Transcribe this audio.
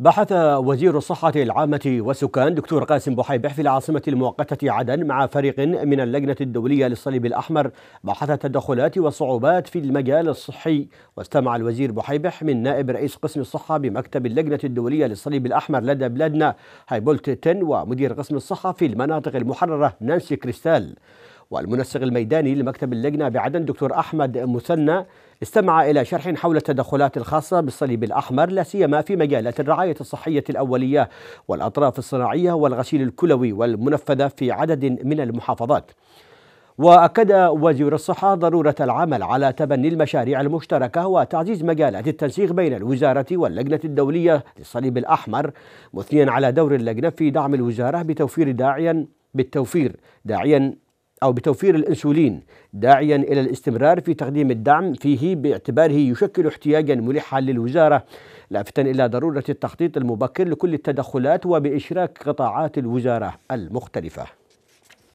بحث وزير الصحة العامة والسكان دكتور قاسم بحيبح في العاصمة المؤقتة عدن مع فريق من اللجنة الدولية للصليب الأحمر بحث التدخلات والصعوبات في المجال الصحي واستمع الوزير بحيبح من نائب رئيس قسم الصحة بمكتب اللجنة الدولية للصليب الأحمر لدى بلادنا هايبولت تن ومدير قسم الصحة في المناطق المحررة نانسي كريستال والمنسق الميداني لمكتب اللجنة بعدن دكتور أحمد مثنى استمع إلى شرح حول التدخلات الخاصة بالصليب الأحمر لا سيما في مجالات الرعاية الصحية الأولية والأطراف الصناعية والغسيل الكلوي والمنفذة في عدد من المحافظات. وأكد وزير الصحة ضرورة العمل على تبني المشاريع المشتركة وتعزيز مجالات التنسيق بين الوزارة واللجنة الدولية للصليب الأحمر مثنيا على دور اللجنة في دعم الوزارة بتوفير داعيا بالتوفير داعيا أو بتوفير الأنسولين داعيا إلى الاستمرار في تقديم الدعم فيه باعتباره يشكل احتياجا ملحا للوزارة لافتا إلى ضرورة التخطيط المبكر لكل التدخلات وبإشراك قطاعات الوزارة المختلفة